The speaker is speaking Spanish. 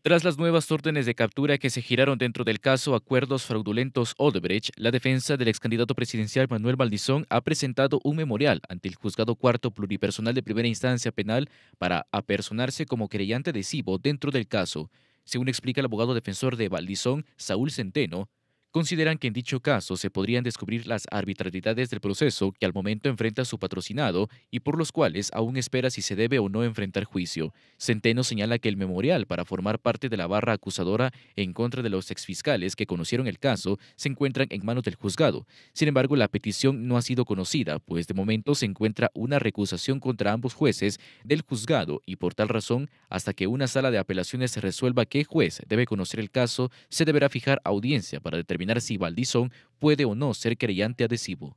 Tras las nuevas órdenes de captura que se giraron dentro del caso Acuerdos Fraudulentos Odebrecht, la defensa del ex candidato presidencial Manuel Maldizón ha presentado un memorial ante el Juzgado Cuarto Pluripersonal de Primera Instancia Penal para apersonarse como creyente adhesivo dentro del caso. Según explica el abogado defensor de Valdizón, Saúl Centeno, Consideran que en dicho caso se podrían descubrir las arbitrariedades del proceso que al momento enfrenta su patrocinado y por los cuales aún espera si se debe o no enfrentar juicio. Centeno señala que el memorial para formar parte de la barra acusadora en contra de los exfiscales que conocieron el caso se encuentran en manos del juzgado. Sin embargo, la petición no ha sido conocida, pues de momento se encuentra una recusación contra ambos jueces del juzgado y por tal razón, hasta que una sala de apelaciones resuelva qué juez debe conocer el caso, se deberá fijar audiencia para determinar determinar si Valdizón puede o no ser creyente adhesivo.